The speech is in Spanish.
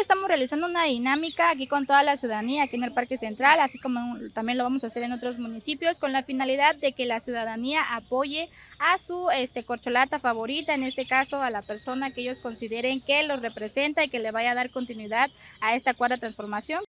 estamos realizando una dinámica aquí con toda la ciudadanía, aquí en el Parque Central, así como también lo vamos a hacer en otros municipios, con la finalidad de que la ciudadanía apoye a su este, corcholata favorita, en este caso a la persona que ellos consideren que los representa y que le vaya a dar continuidad a esta cuarta transformación.